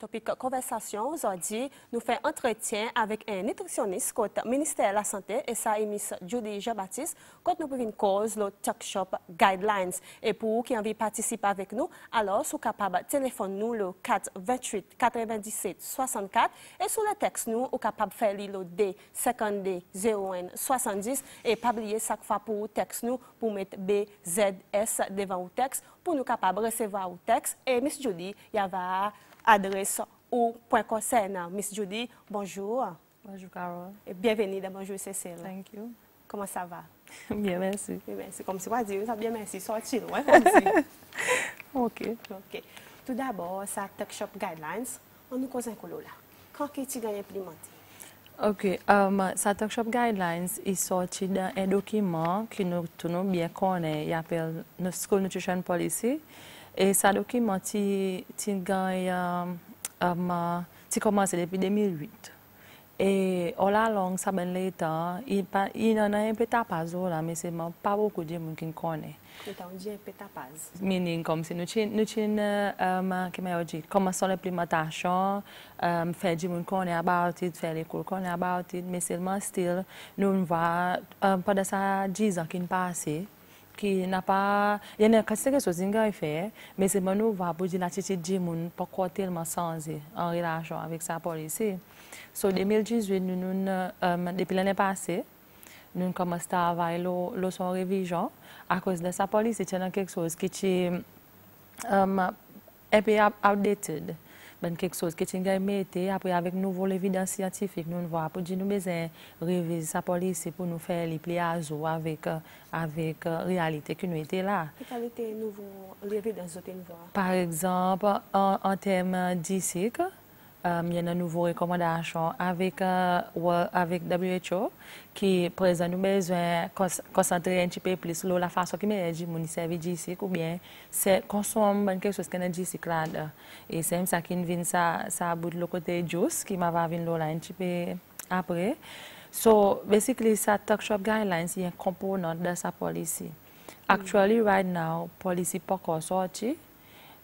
topic Conversation, aujourd'hui, nous faisons entretien avec un nutritionniste côté ministère de la Santé et sa miss Judy Jean-Baptiste quand nous pouvons cause le Talk Shop Guidelines. Et pour qui envie participer avec nous, alors, vous capable téléphone nous le 428 97 64 et sur le texte nous, vous capable faire le D N 01 70 et pas oublier chaque fois pour texte nous pour mettre B Z S devant le texte pour nous capable recevoir le texte. Et Miss Julie, il y va adresse ou point concernant. Miss Judy, bonjour. Bonjour Carole. Et bienvenue dans Bonjour Cécile. Thank you. Comment ça va? bien, merci. Bien, merci. Comme si on dit, ça bien, merci. Sorti, loin, OK. OK. Tout d'abord, ça Tech Shop Guidelines, on nous cause un colo là. Quand est-ce que tu de implémenté? Ok, um, sa shop Guidelines est sorti un document que nous, tout nous bien connais. il appelle School Nutrition Policy. Et ça documente qui a commencé depuis 2008. Et au la longue, ça mène Il y a un pétapaz, mais ce n'est pas beaucoup de gens qui le connaissent. Il y a un peu de temps Meaning, comme si nous avons commencé l'implémentation, faire des gens qui faire des cours qui connaissent, mais seulement, still, nous voyons, euh, pendant ces 10 ans qui ont passé, qui n'a pas il y a quelque chose que a fait mais c'est Manou va bouger été du pour pas quoi tellement sensé en relation avec sa police mm. Donc, 2018 euh, depuis l'année passée nous commençons à travailler le, son révision à cause de sa police c'est quelque chose qui est um, un peu outdated Ben kek sos ke ti ngey mette apwe avek nouvo levi dan siyantifik nou nou vwa pou di nou mezen revize sa polisi pou nou fe li pli azo avik realite ki nou ete la. E kalite nouvo levi dan zote nou vwa? Par ekzamp an tem di sik. Il y a une avec, recommandation euh, avec WHO qui présente nous besoin concentrer un petit peu plus sur la façon qui mélange mon servi d'ici ou bien c'est consommer quelque chose qu'on a dit et c'est ça qui vient ça ça bout le côté juice qui m'a venu là un petit peu après so basically ça talk shop guidelines il y a un component de sa policy actually right now policy pas encore sorti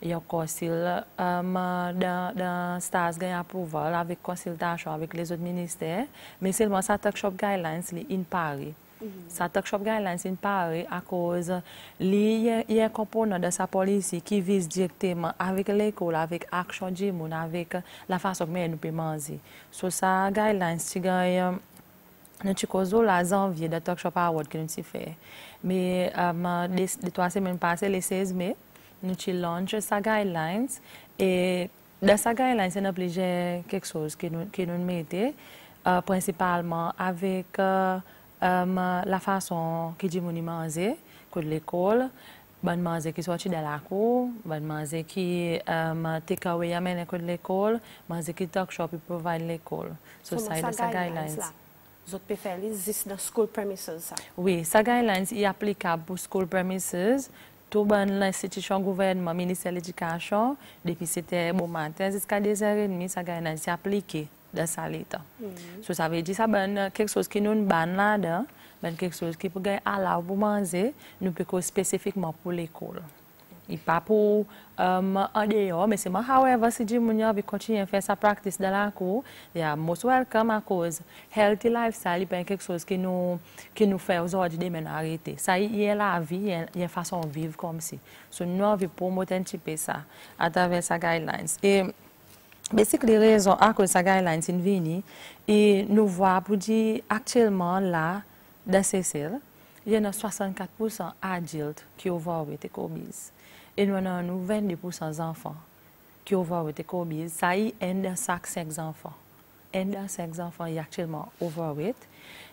il y a um, euh, dans STAS gagne approval avec consultation avec les autres ministères, mais seulement ça workshop guidelines en Paris. Mm Sa workshop guidelines en Paris à cause il y a un component de sa politique qui vise directement avec l'école, avec action du monde, avec la façon dont nous pouvons manger. Sur sa guidelines, tu gagnes eh, nous avons la janvier de Talk Shop Award que nous avons fait. Eh, mais les, les trois semaines passées, le 16 mai, nous ci launch Saga guidelines et dans Saga guidelines, c'est obligé quelque chose qui nous, qui nous mérite, euh, principalement avec euh, euh, la façon que j'ai mon manger, que l'école, bonne manger qui sorti de la cour, bonne qui euh, take away amène que l'école, m'azé qui talk shop et provide l'école. So, ça Saga, Saga Airlines. Là. Vous pouvez faire dans school premises. Ça. Oui, Saga guidelines est applicable pour school premises. Tout les l'institution gouvernement, ministère de l'éducation, depuis c'était bon matin jusqu'à 10 h 30 ça a été appliqué dans sa l'état. Mhm. So, ça veut dire que ben, c'est quelque chose qui nous ban là-dedans, ben, quelque chose qui peut gagner à la pour manger, nous spécifiquement pour l'école. Et pas pour en mais c'est moi, however, si Jim continue à faire sa pratique dans la cour, il y a most welcome à cause. Healthy life, il y a quelque chose qui nous fait aujourd'hui de arrêter. Ça, il la vie, il y a une façon de vivre comme si. Donc, nous avons pour un petit peu ça, à travers ces guidelines. Et, c'est que les raisons à cause de guidelines, sont venues, et nous voyons pour dire actuellement là, dans ces il y a 64% adultes qui ont les commises. Et nous avons 20% d'enfants qui ont été Ça y est, un cinq enfants. Un de cinq enfants est actuellement overweight.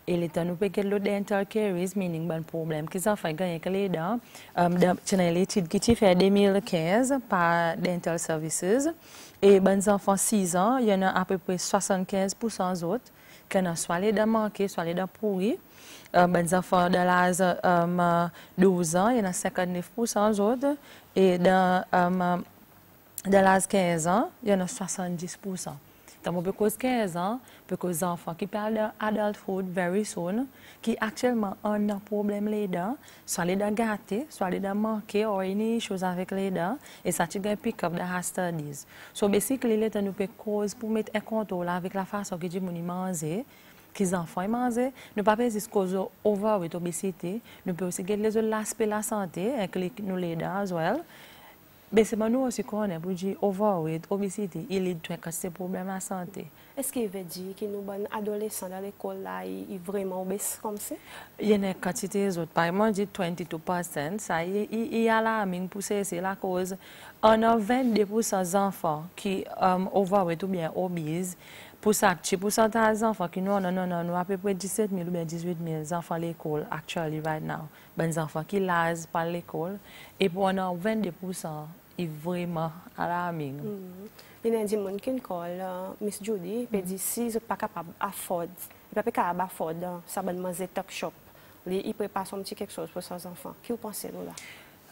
Et l'État nous paye le dental caries, meaning un ben, problème. Qu'ils ont fait gagner que les dents. Euh, tu as l'étude qui faite en 2015 par Dental Services. Et ben, les enfants de 6 ans, il y en a à peu près 75% d'autres qui ont soit les dents manquées, soit les dents pourries. Euh, ben, les enfants de l'âge euh, de 12 ans, il y en a 59 d'autres et dans, les euh, dans l'âge 15 ans, il y en a 70 donc, pour cause 15 ans, pour cause enfants qui perdent adulthood very soon, qui actuellement ont un problème les dents, soit les dents gâtées, soit les dents manquées, ou une chose avec les dents, et ça, tu un pick-up de la studies. So, basically, les dents nous fait cause pour mettre un contrôle avec la façon que Dieu nous mange, les enfants Nous ne pas peser cause overweight obésité, nous peut aussi les l'aspect la santé avec hein, nous les as well. Mais c'est nous aussi qu'on est pour dire overweight, obésité, il est très casse problème à santé. Est-ce qu'il veut dire que nous adolescents dans l'école là, ils vraiment obèses comme ça Il y a une quantité d'autres. Par exemple, dit 22%, ça il y, a la mine pour c'est la cause. On a 22% d'enfants qui sont um, overweight ou bien obèses. Pour ça, pourcentage d'enfants qui nous, ont, nous à peu près 17 000 ou 18 000 enfants à l'école, actuellement, right now. Ben, enfants qui lasent par l'école. Et pour on 22 est vraiment alarming. Mm. Il y uh, a des gens qui appellent Miss Judy, et que si je pas capable d'afford, elle n'est pas capable d'afford, ça uh, va demander shop. Il prépare son petit quelque chose pour ses enfants. que vous pensez, là?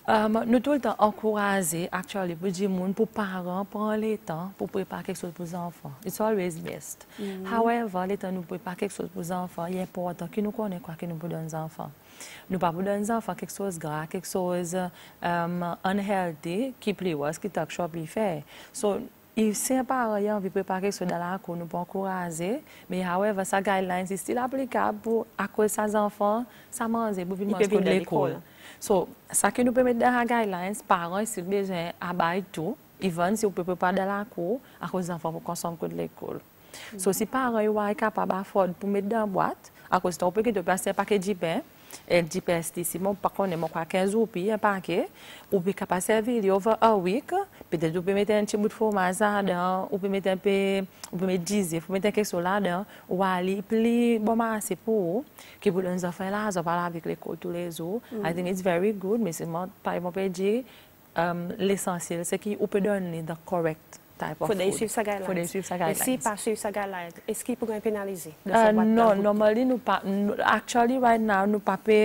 Euh, nous tout encourager actuellement pour dire monde pour parents prendre le temps pour préparer quelque chose pour enfants. It's always best. Mm However, le temps nous préparer quelque chose pour les enfants, il est important que nous connaissons quoi que nous donnons aux enfants. Nous pas pour donner aux enfants quelque chose de gras, quelque chose um, unhealthy qui plus ce qui t'a fait. So, il s'est apparu à préparer ce dollar qu'on nous peut encourager, mais however, sa guideline est still applicable pour accueillir ses enfants, sa manger, pour venir à l'école. Donc, ça qui nous permet de faire la guideline, parents, s'il besoin, abaille tout, even si vous pouvez préparer de la cour, à cause des enfants pour consommer de l'école. Donc, si parents, ils sont capables de pour mettre dans la boîte, à cause de ton de passer un paquet de pain, elle dit pesticimo, par contre, moi, quoi, 15 ou puis un paquet, ou puis capable servir, over a week, peut-être vous pouvez mettre un petit bout de fromage dedans, ou pouvez mettre un peu, ou pouvez mettre 10, vous mettre quelque chose là-dedans, ou aller plus bon, bah, c'est pour que vous les enfants là, ils parlent avec l'école tous les jours. Mm. I think it's very good, mais c'est moi, par exemple, dire euh, l'essentiel, c'est qu'il peut donner dans correct. Fode yi siv sa gay lans. Fode yi siv sa gay lans. E si pa siv sa gay lans, eski pou gwen penalize? No, normally nou pa... Actually right now nou pa pe...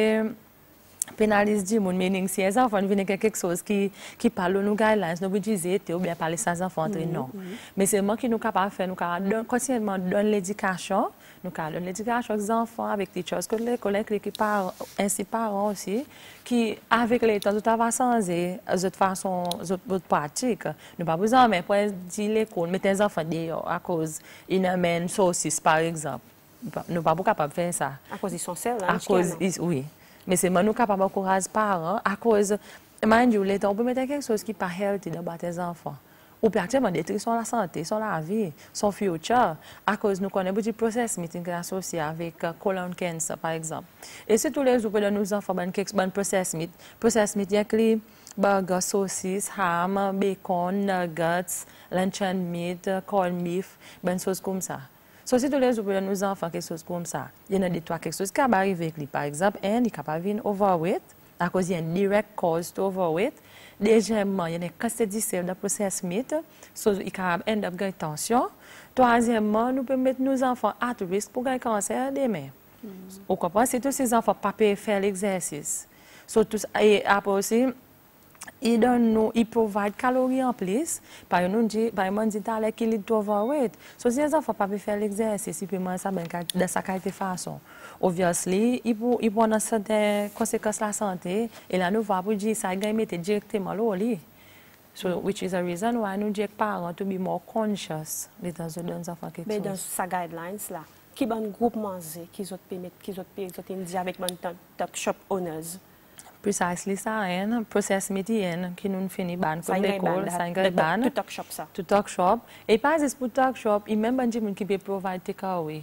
pénalise mon meaning Mais si les enfants viennent quelque chose qui, qui parle nous guidelines, nous vous ou bien parler sans enfants, mhm, non. Mhm. Mais c'est moi qui nous capable de faire, nous avons continuellement donner l'éducation, nous donner l'éducation aux enfants avec des choses que les collègues qui parlent, ainsi parents aussi, qui avec les temps, tout va changer, de façon, de pratique. Nous n'avons pas besoin, mais pour dire l'école, mais les enfants disent à cause pas de saucisse, par exemple. Nous ne sommes pas capables de faire ça. À cause ils sont seuls, À cause, oui. Mais c'est nous capable d'encourager parents à cause, mind you, l'État peut mettre quelque chose qui n'est pas healthy dans tes enfants. Ou être détruire sur la santé, sur la vie, son futur, à cause nous connaissons beaucoup de process meeting associé avec uh, colon cancer, par exemple. Et si tous les jours, nous enfants, ben, ben process meet, process meet, il y a que burger, saucisses, ham, bacon, nuggets, and meat, corn beef, ben choses comme ça. Société les ouvriers nos enfants, qui sont comme ça. Il y en a des trois, quelque chose qui va arriver avec lui. Par exemple, un, il est capable de overweight à cause d'un direct cause to overweight. Deuxièmement, il y a un cancer du sel dans le process Smith, Donc, il est capable end up tension. Troisièmement, nous pouvons mettre nos enfants à risque pour un cancer demain. Hmm. Vous comprenez? C'est tous ces enfants ne peuvent pas faire l'exercice. et après aussi, I don nou, i provide kalori an plis, pa yon nou di, pa yon man zita ale kilit to over weight. So ze zafan pa pi fe l'exersi si pi man sa men de sa kaite fason. Obviously, i pou an an sante konsekos la sante, e la nou va pou di sa gen mette direkti mal ou li. So, which is a reason why nou di ek paran to be more conscious li dan zo don zafan keksou. Sa guidelines la, ki ban group man ze ki zote pe mette, ki zote pe zote indi avek man top shop owners? Precisely sa en, proses midi en, ki nun fini ban. Sa yon ban, sa yon ban. Tutak shop sa. Tutak shop. E pa zis putak shop, imen banjib moun ki be provide takeaway.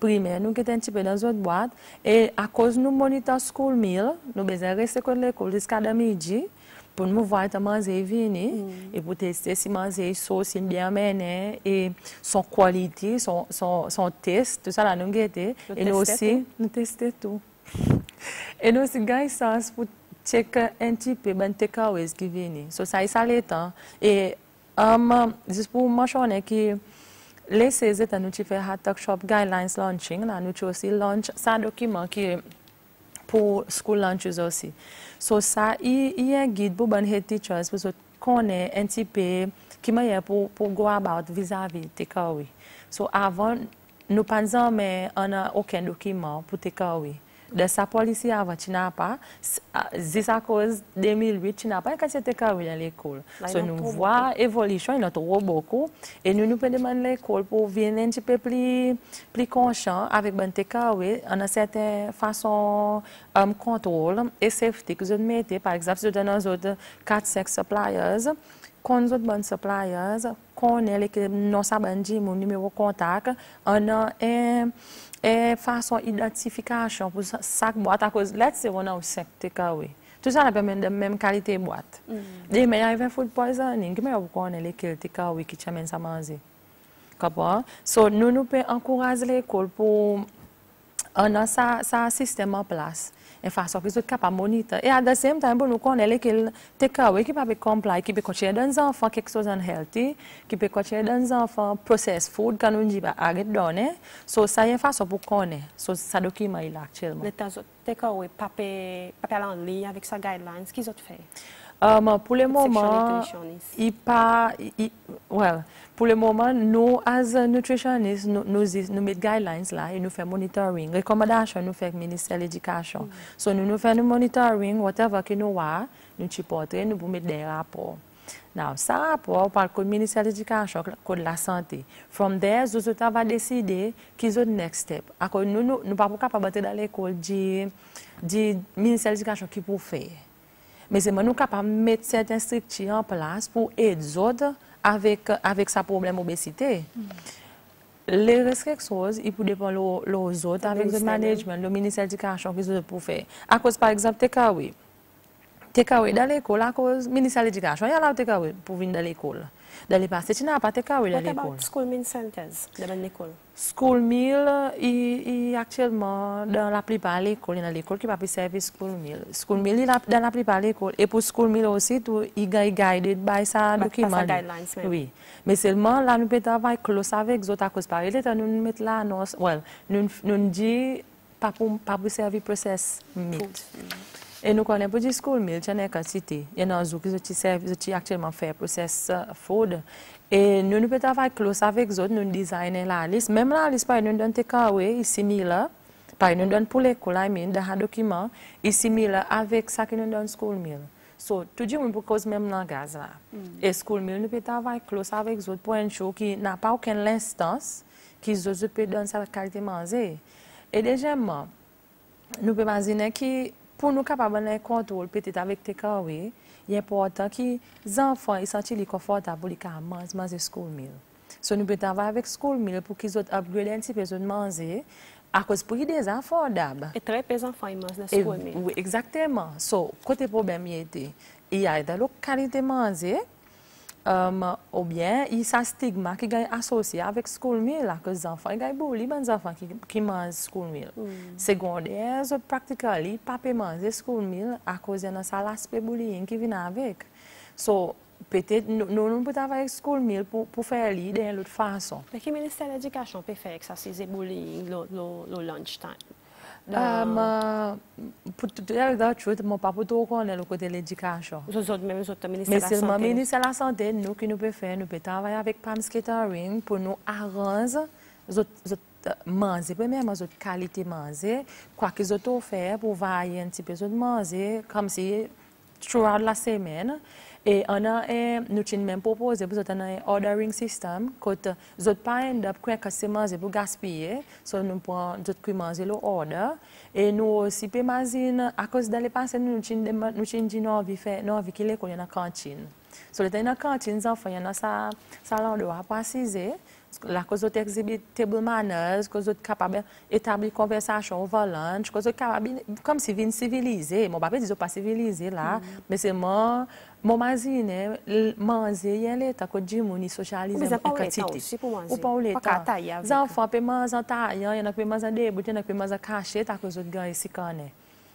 primaire, nous étions un petit peu dans notre boîte. Et à cause de nous monitor school meal, nous besoin rester contre l'école jusqu'à midi pour nous voir comment manger e venir mm. et pour tester si manger sauce est bien mené et son qualité, son, son, son test, tout ça là nous guetter et nous aussi e nous tester tout. et nous aussi gagne sens pour checker un petit peu ben takeaways qui viennent. So ça ça les temps et um, um juste pour mentionner que Leseze tanouti fe hatak shop guidelines launching nanouti osi launch sa dokiman ki pou school launches osi. So sa iye git pou ban head teachers pou so kone NTP kimeye pou go about vizavi teka ouy. So avon nou panza me an okendokiman pou teka ouy. de sa police avant, tu n'as pas. C'est à cause 2008, tu n'as pas quand c'était carré à l'école. So, nous voyons l'évolution, il y a trop beaucoup. Et nous nous demandons l'école pour venir un petit peu plus, plus conscient avec Bante Kawe, en une certaine façon, um, contrôle et safety que je mettez. Par exemple, je donne aux autres 4-5 suppliers Quand a bonnes suppliers, qu'on est les que nous savons ben dire mon numéro de contact, on a un et façon d'identification pour chaque boîte Parce que de c'est qu'on a 5 Tout ça permet de même qualité de boîte. Mais il y a un food poisoning, mais vous connaissez lesquels TKW qui t'amènent ça manger. Donc, nous, nous pouvons encourager l'école pour avoir euh, ça, système en place en capables Et à the same time, nous connaissons que take away, qui peuvent comply, qui peut coacher dans enfants quelque chose qui peut coacher dans enfants process food, quand on dit bah, hein. So, ça y est, So, ça document il actuellement. pas en avec sa guidelines, qu'ils ont fait? Um, pour le moment, il pas, well, pour le moment, nous, as nutritionists, nous, nous, nous mettons guidelines là et nous faisons monitoring. Recommandations, nous faisons ministère de l'Éducation. Mm. So, nous, nous faisons monitoring, whatever que nous avons, nous supportons, nous mettons des rapports. Now, ça rapport par le ministère de l'Éducation, de la Santé. From there, nous avons décider qu'ils sont next step. nous ne sommes pas capables d'aller dans l'école du ministère de l'Éducation qui pour faire. Mais c'est nous capables de mettre certaines structures en place pour aider les autres avec, avec sa problème d'obésité, les Les restrictions, ils peuvent dépendre aux autres avec le management, le ministère de l'Éducation, qu'ils ce pour faire. À cause, par exemple, TKW. TKW dans l'école, à cause, ministère de l'Éducation, il y a là TKW pour venir dans l'école. Deli pase china apate ka wè li ekol. What about school meal centers demen ekol? School meal, i akselman dan la pripa le ekol. Yen la ekol ki pa pi sevi school meal. School meal li dan la pripa le ekol. E pou school meal osi, tu i gay guided by sa duki madi. By sa guidelines men. Oui. Meselman, la nou pe davay close avek zotakos pare. E de ta nun met la nos, well, nun di pa pou sevi proses met. Et nous connaissons le school mais il y a cité. Il y a des gens qui actuellement fait process euh, food. Et nous, nous pouvons travailler close avec autres, nous designer la liste. Même la liste, par exemple, nous donnons des cas, oui, ici, là. Par nous donnons pour l'école, il y a un document, ici, là, avec ça que nous donne school Meal. Donc, tout le monde pour cause même dans le gaz mm. Et school Meal, nous pouvons travailler close avec autres pour un show qui n'a pas aucune instance qui nous peut donner sa qualité manger. Et déjà, nous pouvons imaginer que pour nous capables de contrôle peut-être avec tes oui, il est important que les enfants ils sentent confortables pour les manger, manger school meal. So, nous pouvons travailler avec school meal pour qu'ils aient upgrade un petit peu de manger à cause pour des d'abord. Et très peu d'enfants ils mangent dans school meal. Oui, exactement. So, côté problème, il y a la qualité de manger, Ou byen, y sa stigma ki gaye asosye avèk skoulmil akè zanfan gaye bouli ban zanfan ki manze skoulmil. Mm. Segonde, zot praktika li pape manze skoulmil akòz yon sa laspe bouli yon ki vina avèk. So, pètèt nou nou pout avèk skoulmil pou fè li den lout fason. Mè ki minister edikasyon pè fèk sa se ze bouli yon lou lunch time? 那么不要到处么 pas pour tout qu'on est le côté de l'éducation. Nous autres même sommes ministère de la santé. Mais ministère de la santé, nous qui nous peut faire, nous peut travailler avec Pam Catering pour nous arranger manger, premièrement, notre qualité manger, quoi que ont offert pour varier un petit peu de manger, comme si, throughout la semaine, et on a un, e, nous avons même proposé, vous un e ordering system, quand vous n'avez pas un que c'est manger gaspiller, so nous pouvons nous manger Et nous aussi, à cause de l'épée, nous de nous y cantine. So le cantine, enfants, il y a ça, ça la de exhibit table manners, cause de capable établir conversation volant. cause de comme si vin civilisé, mon papa pas civilisé là, mm-hmm. mais c'est moi Mou mazi ne, manze yen leta kwa jimouni sosyalizm ekatiti. Ou pa ou leta? Zanfan pe manzan tayan, yenak pe manzan debout, yenak pe manzan kache takwa zot ganyan si kane.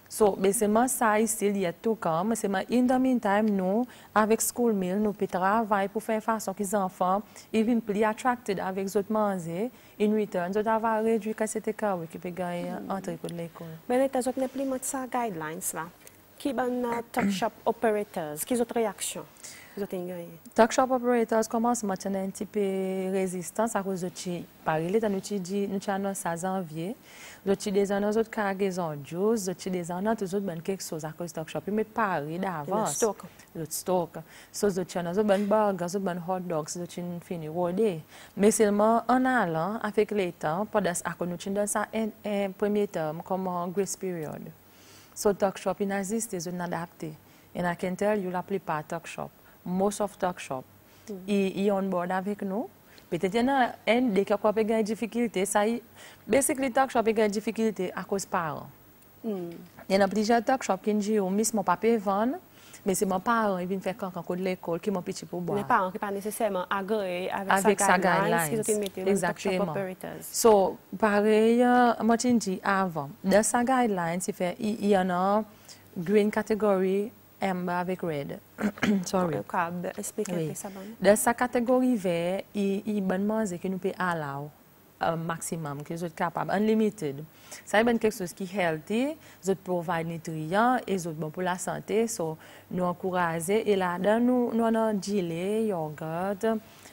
So, besenman sa yi stil yetou kam, besenman in the meantime nou, avek skoul mil nou pe travay pou fe fason ki zanfan even pli attracted avek zot manze in return, zot ava rejwi kwa sete kawwe ki pe ganyan antre kou de lekoun. Ben leta, zot ne pli mat sa guidelines la? ban talk shop operators? Quelles autres réactions Talk shop operators commencent maintenant un petit peu résistance à cause de ci parler dans notre dit nous avons ça janvier Nous ci des années autres cargaison juice nous ci des années tous autres ben quelque chose à cause talk shop mais parler d'avance le stock le stock so de ci années ben burgers autres ben hot dogs de ci fini rodé mais seulement en allant avec les temps pendant à cause nous dans ça un premier temps, comme grace period So Talk Shop in exist Et je And I dire tell you, l'appelez pas Talk Shop. Most of Talk Shop. Mm. Ils on board avec nous. Mais être qu'il y a un des qui a des difficultés. Ça basically, Talk Shop a des difficultés à cause la parents. Hmm. Il y en a plusieurs Talk Shop qui ont oh, mis mon papier vendre. Mais c'est mon parent qui vient faire quand quand de pas avec sa guidelines exactement. So, euh, sa green category, catégorie avec red. Sorry. sa catégorie De sa y a ban que que nous aller maximum que vous êtes capable, unlimited. Ça dire quelque chose qui est healthy, vous provide nutriments et vous bon pour la santé, so, nous encourager et là-dedans nous avons un gilet, yogourt,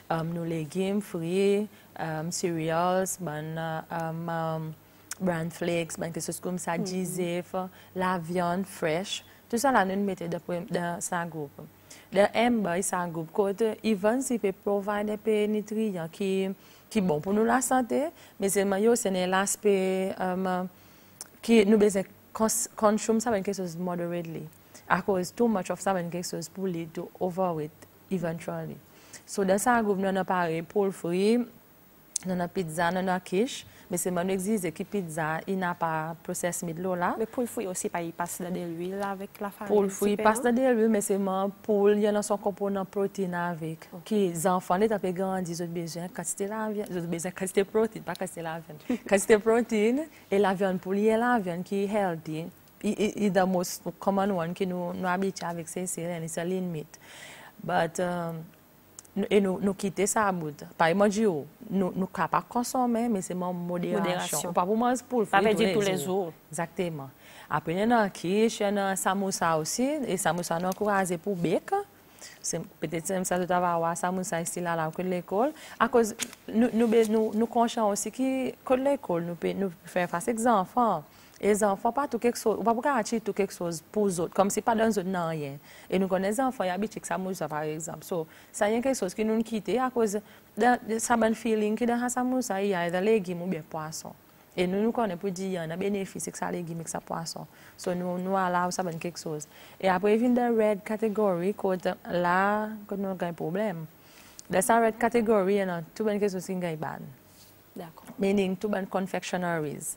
um, nos légumes, fruits, um, cereals, ben, um, um, bran flakes, ben, quelque chose comme ça, mm la viande fraîche, tout ça là nous mettons dans, dans groupe. Dans Ember, c'est un groupe qui even peut provide des nutriments qui ki bon pou nou la sante, me se mayo se nel aspe um, ki nou beze konsum sa ven keksos moderat li. Ako is too much of sa ven keksos pou li to overwit eventuali. So dansa a gouv nou anapare pou l'fouye, Nous avons pizza, nous avons quiche, mais c'est mon exige que pizza, il n'a pas process l'eau là. Mais pour le fouille aussi, il passe dans de l'huile avec la farine. Pour le fouille, il passe dans de l'huile, mais c'est mon poulet il y a son composant protéine avec. Okay. Les enfants, ils ont grandi, ils ont besoin de la viande, ils ont besoin quantité protéine, pas quantité la viande. quantité protéine et la viande pour lui, la viande qui est healthy. Il the most common one que nous nous habituons avec ces céréales, c'est la limite. But um, et nous, nous quitter ça Par exemple, nous ne pas consommer, mais c'est mon modération. Pas pour manger pour le Pas tous les jours. Exactement. Après, nous avons quiche, nous avons samoussa aussi, et samosa nous encouragé pour bec. Peut-être que ça doit avoir samosa ici là, là, de l'école. À cause, nous, nous, nous, nous conscients aussi que l'école, nous, nous faire face aux enfants les enfants pas tout quelque chose, on va pas pouvoir acheter tout quelque chose pour les comme si pas dans le rien. Et nous connaissons les enfants, ils habitent avec sa par exemple. So, ça y a quelque chose qui nous quitte à cause de ça bonne feeling qui dans ça moussa, il y a des légumes ou bien poisson. Et nous, nous connaissons pour dire, il y a un bénéfice avec ça légume, avec ça poisson. So, nous, nous, là, ça quelque chose. Et après, vient la red category quand là, quand nous avons un problème. Dans sa red category, il y a tout bonne chose qui est ban. Meaning, tou ban konfeksyonaris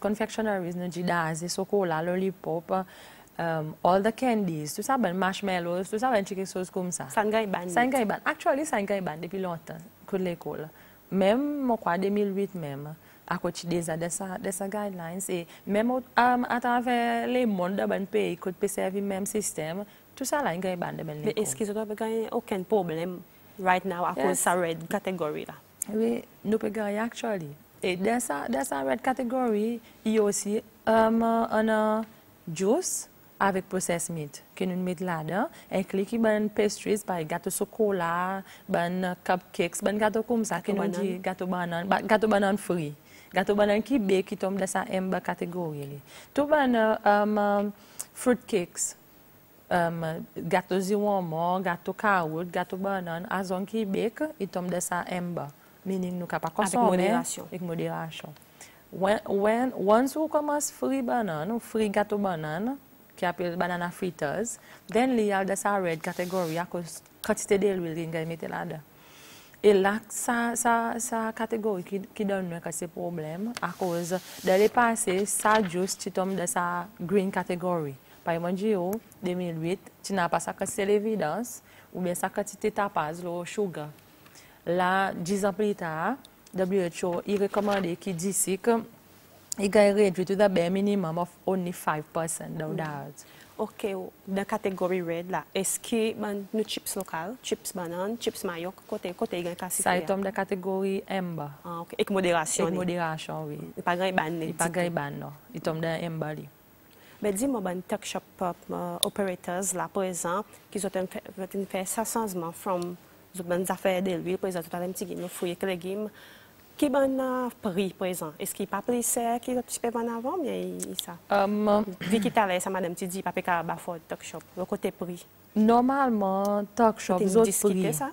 Konfeksyonaris nou jida aze Sokola, lollipop um, All the candies Tou sa ban mashmelos Tou sa ban chike sos koum sa Sangay bandi Sangay bandi Actually, sangay bandi pilote kou lè kol Mem mokwa de milwit e mem Ako chideza desa guidelines Mem atavè le monda ban pe Kout pesevi mem sistem Tou sa langay bandi men lè kol Ve eskizot apwe ganyen Oken problem right now Ako sa red kategori la We nou pe gaya actually. E desa red kategori, yo si an a jous avik proses mid. Kinon mid lada. E kli ki ban pastries, bay gato sukola, ban cupcake, ban gato koumsa, kinon di gato banan, gato banan free. Gato banan ki beki, tom desa embe kategori li. To ban um, fruit cakes, um, gato ziwamo, gato kawot, gato banan, azon ki beki, tom desa embe. Mening nou ka pa koson. Avik modi rasyon. Avik modi rasyon. Wans ou kama s free banan, ou free gato banan, ki apil banana fritters, den li al de sa red kategori akos katite delwil gen gen mite la de. Elak sa kategori ki donwen kase problem akos dele pase sa jous chitom de sa green kategori. Pa yon manji yo, 2008, china pa sa katite levydans ou ben sa katite tapaz lo shouga. Là, 10 WHO il recommande qu'il dise que il can réduire to minimum of only 5% of mm. that. OK, dans la catégorie red là, est-ce que man ben, nous chips local, chips banane, chips mayo côté côté gain cassé. Ça tombe dans la catégorie emba. Ah OK, avec modération. Avec modération oui. Il pas gain ban. Il pas de ban non. Il tombe dans emba Mais ben, dis-moi, ben, tech shop euh, operators, là, par exemple, qui ont fait ça changement from je me suis de lui, par exemple, tout à l'heure, je me suis fouillé avec les légumes. Qui est le prix, présent? Est-ce qu'il n'est pas plus cher qu'il est plus en avant? Mais il ça. Um, euh, Vu qu'il est allé, ça m'a dit, il pas plus cher pour le talk shop. Le côté prix. Normalement, talk shop, vous avez discuté ça?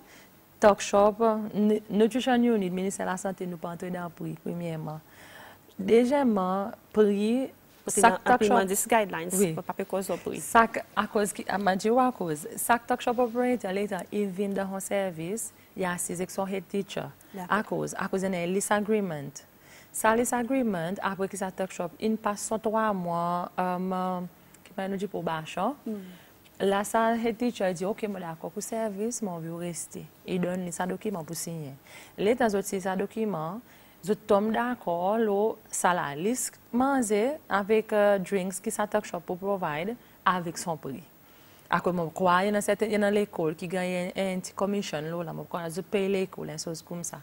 Talk shop, notre sommes le ministère de la Santé nous pas entrer dans le prix, premièrement. Deuxièmement, prix, sa apriman dis guidelines pou pape ko zo pri. Sak, a kouz ki, a man di wakouz, sak Tok Shop Operator letan, i vin dan hon servis, ya asiz ek son head teacher. A kouz, a kouz ene lisa agreement. Sa lisa agreement, apre ki sa Tok Shop, in pas son 3 mwa, ki pa eno di pou basho, la sa head teacher di, okey, mwen la akou kou servis, mwen vi ou resti. I don lisa dokiman pou sinye. Letan zot si lisa dokiman, je suis d'accord, le salarié manger avec euh, drinks qui s'attaque shop pour provide avec son prix. À quoi je crois, qu'il y a l'école qui gagne une petit commission, là, je paye l'école, une hein, chose comme ça.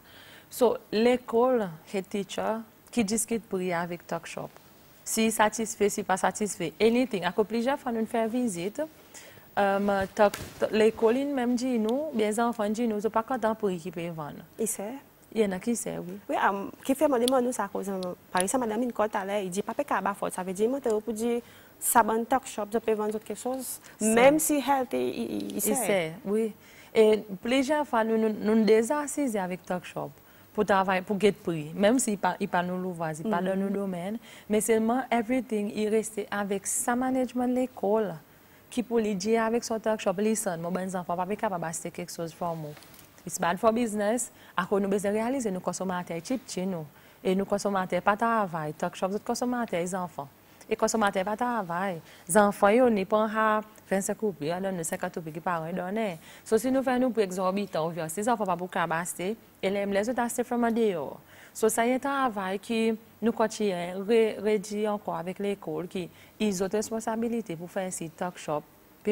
So, l'école, les teacher qui discute prix avec talk shop. Si satisfait, si pas satisfait, anything. À quoi plusieurs fois, nous une visite. Euh, l'école, même dit nous, bien enfants, dit nous, je pas content pour équiper vendre. Et c'est il y en a qui sait oui. Oui, um, qui fait eh, mon demande, nous, ça cause. Euh, Par exemple, madame, une côte à l'air, il dit, papa, qu'à fort. ça veut dire, moi, pour dire, ça va talk shop, je peux vendre quelque chose, même si health, il, il, sait. oui. Et plusieurs fois nous, nous, nous désassisons avec talk shop pour travailler, pour get prix, même s'il pas il pas nous l'ouvrir, il pas dans nos mm-hmm. domaines, mais seulement everything, il reste avec sa management de l'école, qui pour lui dire avec son talk shop, listen, mon ben, bon enfant, papa, capable de quelque chose pour moi. C'est It's pour for business. À quoi nous besoin de réaliser nos consommateurs chip chez nous. Et nos consommateurs pas travail. Talk shop de consommateurs les enfants. Et consommateurs pas travail. Les enfants yo n'est pas à 25 coupes. Alors nous 50 coupes qui parlent donné. So si nous faisons nous pour exorbitant, on vient ces enfants pas pour cabaster. Et les les autres c'est from a deal. So ça y est un travail qui nous continue, réduit encore avec l'école qui ils ont responsabilité pour faire ces talk shops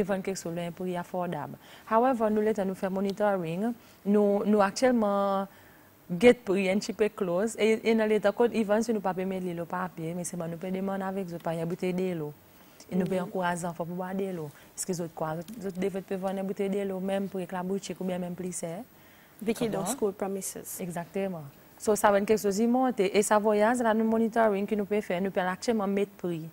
quelque chose à un prix affordable. However, nous l'état nous faire monitoring, nous, nous actuellement get prix un petit peu close et, et dans l'état code vont si nous pas permettre le papier, mais c'est bon nous peut demander avec ce pas bouteille aider. l'eau. Et nous mhm. pouvons encourager enfants pour boire de l'eau. Est-ce que les autres quoi, les autres devraient peuvent vendre bouteille de l'eau même pour la boutique ou bien même plus Vicky dans school promises. Exactement. So, ça va être quelque chose de monter. Et ça voyage, là, nous monitoring que nous pouvons faire, nous pouvons actuellement mettre prix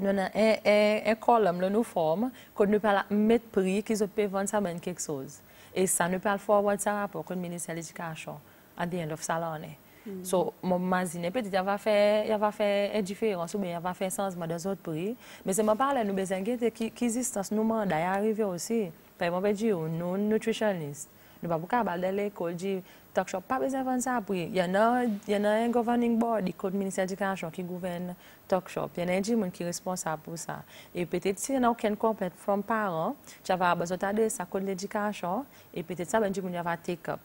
nous avons un, un, un colonne là, nous forme que nous pas mettre prix qu'ils peuvent vendre ça même ben, quelque chose. Et ça nous parle forward ça rapport avec le ministère de l'Éducation à the end of l'année. Mm. So, mon peut-être qu'il va faire, il va faire une différence ou bien il va faire sens dans d'autres prix. Mais c'est mon parler, nous besoin de qui, qui nous manda est arriver aussi. Par exemple, dire, nous, nutritionnistes, nous pas pour capable d'aller l'école, dire, Tokchop pa bezevan sa apri. Yon nan yon governing board, yon kode minister dikasyon ki gouven Tokchop. Yon nan jimoun ki responsa pou sa. E petet se yon nou ken kompet from par an, chava abazot ade sa kode dikasyon, e petet sa ban jimoun yon va take up.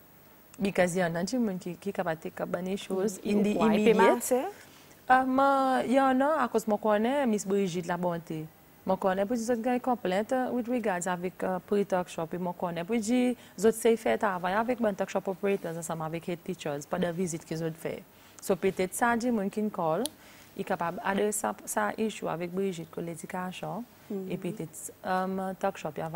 Because yon nan jimoun ki kava take up ban e chouz in the immediate. Yon kwa epemat se? Yon nan akos mokwane Miss Brigitte Labonte. Mwen konen pou di zot gen komplemte with regards avik euh, pre-talkshop. Mwen konen pou di zot sey fet avay avik ben talkshop operators asama avik headteachers pa de vizit ki zot fe. So petet sa di mwen kin kol, i kapab ade sa issue avik Brigitte kon ledikasyon, e petet talkshop yav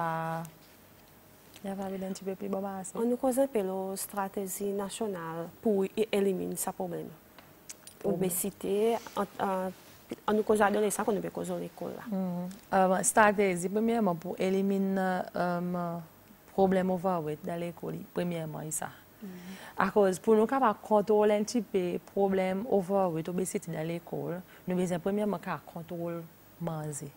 avil en tipe pli baba asan. An nou kozè pe lo stratezi nasyonal pou elimine sa probleme? Obesite, an... ça qu'on mm. um, mm. ne peut causer l'école là. Euh, premièrement pour éliminer euh, problème dans l'école, premièrement ça. pour nous contrôler un type peu problème dans l'école, nous premièrement contrôler manger.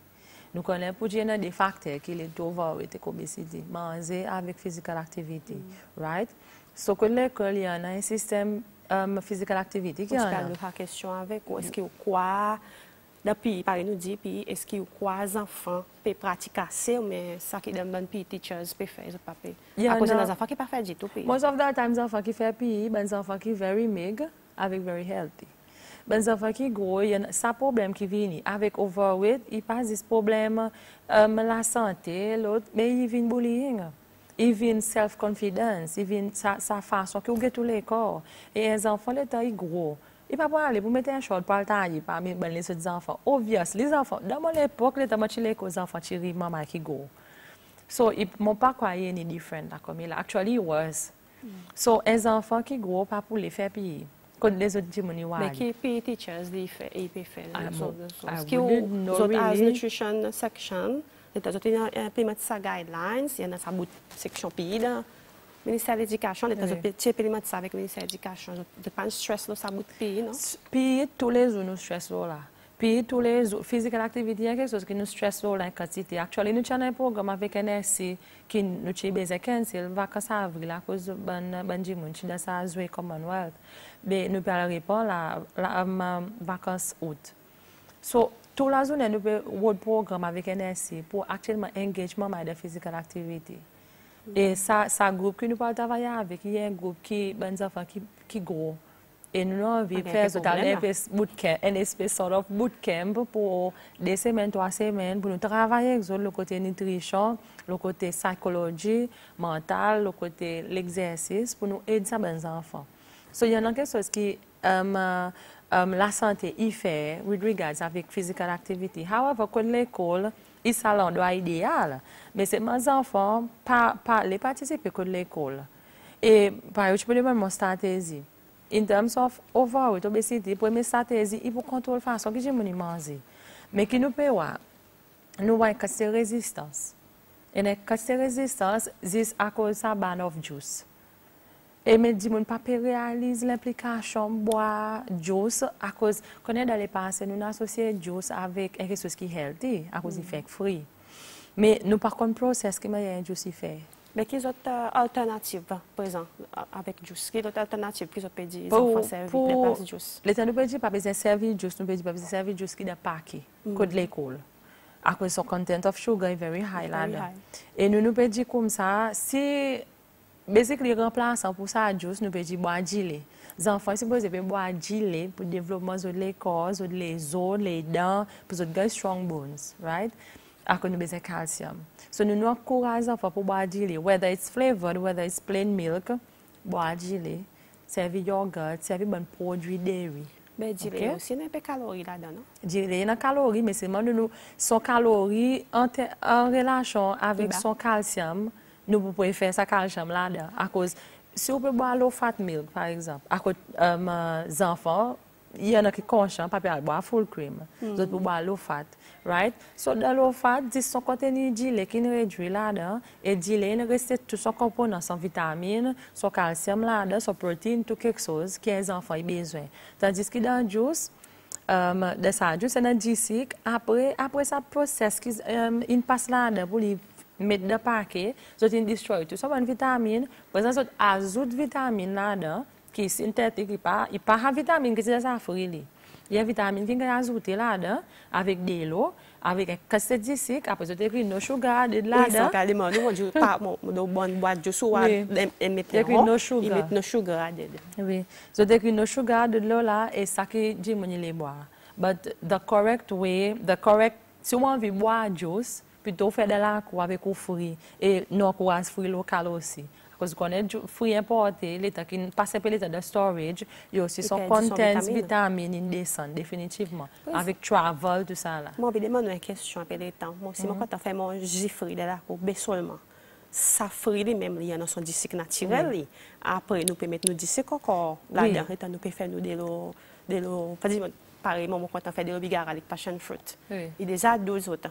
Nous connaissons pour des facteurs qui les et manger avec physical activity, mm. right? so, l'école, y a un système um, physical activity Est-ce question est-ce dans le pays, nous dit, puis est-ce qu'il y a trois enfants qui pratiquer ça, mais ça qui dans le pays, teachers peuvent faire, pas À cause euh. des enfants qui ne peuvent pas ben, du tout. Most of the time, les enfants qui font pays, les enfants qui sont very big, avec very healthy. Les ben, enfants qui gros, il y a ça problème qui vient. Avec overweight, il passe des problèmes um, la santé, l'autre, mais il vient bullying. Il vient self-confidence, il vient sa, sa façon qu'il ont tous les corps. Et les enfants, les temps, ils gros il pas mettez un le ben, les autres enfants. les enfants, dans mon les enfants, les enfants, qui go. So, ils m'ont pas croyé any different, d'accord, mais actually it was. So, les enfants qui go, pas pour les faire payer. Quand les autres disent, Mais qui paye teachers, ils peuvent faire ah, ah, nutrition section, les ils guidelines, il section Ministèl édikasyon, lè tè zo pè tè pè li mè tè sa vèk ministèl édikasyon, dè pan stres lo sa mout pi, no? Pi, tou le zoun nou stres lo la. Pi, tou le zoun, fizikal aktiviti nè kek so, se ki nou stres lo la enkè titi. Aksuali, nou chanè program avèk NSC, ki nou chè beze kensil, vakas avri la, kouzou banji moun, chè dè sa zwe commonwealth, be nou pè alè ripon la, la am vakas out. So, tou la zoun, nou pè wòd program avèk NSC, pou akitman engajman mè de fizikal aktiviti. Et ça, ça groupe que nous pouvons travailler avec, il y a un groupe qui, ben, enfants qui, qui gros. Et nous avons envie de faire un espèce sort of bootcamp pour deux semaines, trois semaines, pour nous travailler sur le côté nutrition, le côté psychologie, mental, le côté l'exercice, pour nous aider à bons enfants. So, il y a quelque chose qui, um, um, la santé, y fait, with regards avec physical activity. However, quand l'école, c'est ça un idéal. Mais c'est mes enfants, pas, pas les pas que l'école. Et par exemple, je peux demander mon stratégie. In terms of overweight, obesity, pour mes stratégie. il faut contrôler la façon que j'ai manger. Mais qui nous peut voir, nous voyons que c'est résistance. Et que résistance, c'est à cause de sa banane de juice. Et mais dis peux pas réaliser l'implication bois Jos à cause qu'on est dans les passé, nous associer jus avec quelque chose qui healthy à cause il fait free. Mais nous par contre pas ce que le jus fait. Mais qu'elles sont alternatives présent avec Jos Quelles sont alternatives qui sont pas dit pour servir les passes Pour Les temps nous pas dit pas besoin servir Jos nous pas dit pas besoin servir Jos qui dans parquet code mm. l'école. À cause son content of sugar est very high là. Et nous nous pas dit comme ça si Besik li remplasan pou sa jous nou pe di bo a djile. Zanfan se bo ze pe bo a djile pou devlopman zo de le koz, zo de le zo, de le dan, pou zo de gay strong bones, right? Akon nou beze kalsiyam. So nou nou akoura zanfan pou bo a djile. Whether it's flavored, whether it's plain milk, bo a djile. Servi yogurt, servi bon prodri dairy. Be djile yon si nan pe kalori la dan, no? Djile yon nan kalori, men se man nou nou son kalori an relasyon avik son kalsiyam. nous pouvons faire ça car là à si vous pouvez boire l'eau fat milk par exemple à cause mes enfants il y en a qui sont pas papa de boire full cream crème. -hmm. d'autres peuvent boire l'eau fat right dans l'eau fat dit son contenu dit les qui réduit là-dedans et dit les resté tous tout son composant son vitamine son calcium là-dedans son tout quelque chose que les enfants ont besoin tandis que dans le jus, um, dans le jus, c'est un après, après ça process, um, ils il passe là-dedans pour les... Met de pake, zot en destroy to. So an vitamin, wazan zot azout vitamin la de, ki sintetik, ipa ha vitamin ki se zafri li. Ye vitamin ki en azouti la de, avek bon de lo, avek ek kastet jisik, apwe zot ek rin no sugar ade la de. Oui, sakalim an, nou wajou pa moun, nou bon bwa jousou an, en mette yon, en mette no sugar ade de. Oui, zot ek rin no sugar ade lola, e sakil jim wanyi le bwa. But the correct way, si moun vi bwa jousi, plutôt faire de la cour avec aux fruits et non cour fruits locaux aussi. Parce qu'on a des fruits importés, l'État qui passe par l'état de storage, il y a aussi son contenu vitamine descend définitivement, avec travel, tout ça là. Moi, évidemment, demande une question à temps Moi, si moi, quand on fait mon fruits de la cour, mais ben, seulement ça fruit même il y a dans son disque naturel après nous pouvons nous nos disques encore là oui. dedans nous peut faire nous des lo des lo pas dire pareil moi quand on fait des bigarres avec passion fruit oui. il y a déjà deux autres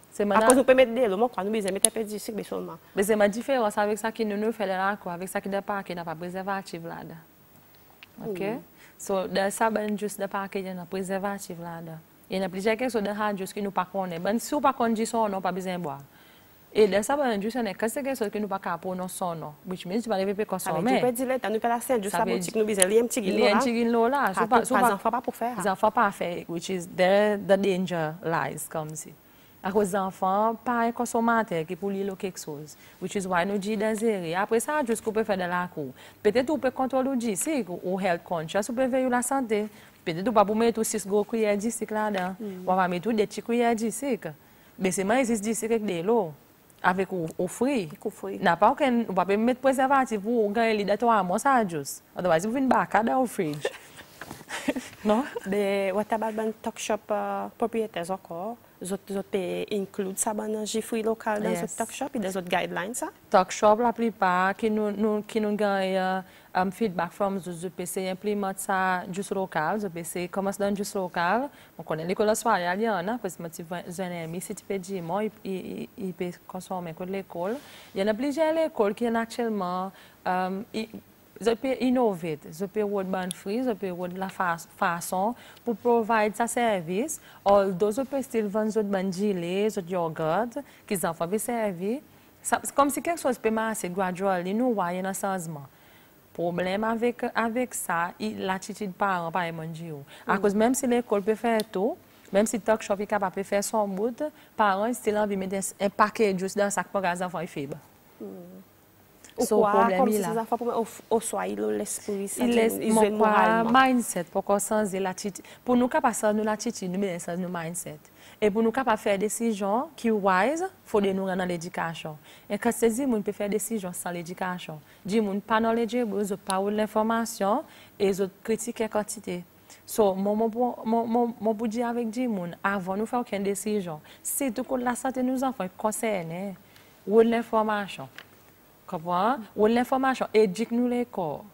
À cause du permettre de l'homme, quand nous besoin mettre un peu de mais seulement. Mais c'est ma différence avec ça qui nous fait là, quoi, avec ça qui n'est pas qui n'a pas préservatif là. OK? Mm. So, ça, ben juste de pas qu'il y a un préservatif là. Il y a plusieurs questions de juste qui nous pas connaît. Ben si on pas connaît son, on n'a pas besoin de boire. Et dans ça, ben juste on est quelque chose que nous pas capable non son Which means tu vas lever consommer. Tu peux dire tu nous pas la scène juste ça boutique nous besoin lien petit guilo là. Lien petit guilo là, ah, so pas so pas pas pour faire. Les enfants pas à faire which is there the danger lies comme si. Akos zanfan, pa é konsomante que pou li lo kek souz. Which is why nou di dezere. Apre sa, jous kou pe fè de la kou. Petet ou pe kontrol ou di, si ou health conscious, ou pe veyou la sante. Petet ou pa pou met ou sis go kouye di sik la dan. Mm. Ou de met ou deti kouye di sik. Beseman, sis di sik de lo. avec ou, ou Na pa ou ken, ou pa pe met preservatif ou ou gan li deto amos a jous. Otherwise, ou vin baka da ou fridge. Non? De watabal ban Tokshop popyete zoko? Zot pe inklude sa banan jifoui lokal dan zot Tokshop? Pide zot guidelines sa? Tokshop la pripa ki nou genye am feedback from zot zopese Yen pli mat sa jous lokal Zopese yi komas dan jous lokal Mwen konen liko la swa yal yana Kwen se mwen ti vwene misi ti pe di Mon yi pe konswomen kwen l'ekol Yen ap li jen l'ekol ki yen akselman Yen ap li jen l'ekol ki yen akselman je peux innover, je peux avoir des fruits, je peux la façon pour provider ce service. Or, je peux still vendre des bonnes gilets, des yogurts, qui les en peuvent servir. C'est comme si quelque chose peut marcher graduellement, nous voyons un changement. Le problème avec, avec ça, c'est l'attitude par rapport à manger. À cause même si l'école peut faire tout, même si le talk shop est capable de faire son bout, les parents c'est l'envie de mettre un paquet de dans le sac pour les enfants fibres. Mm mindset pour sans l'attitude pour nous capables nous l'attitude nous mais notre mindset et pour nous capables faire des décisions qui wise faut de nous dans l'éducation et quand c'est dit on peut faire décisions sans l'éducation dit mon pas knowledgeable, l'éducation vous pas l'information et vous critiquez quantité So, mon, mon, mon, mon, budget avec Jimoun, avant nous faire aucune décision, c'est tout que la santé de nos enfants concerne, hein, ou l'information comprends ou l'information éduque nous les corps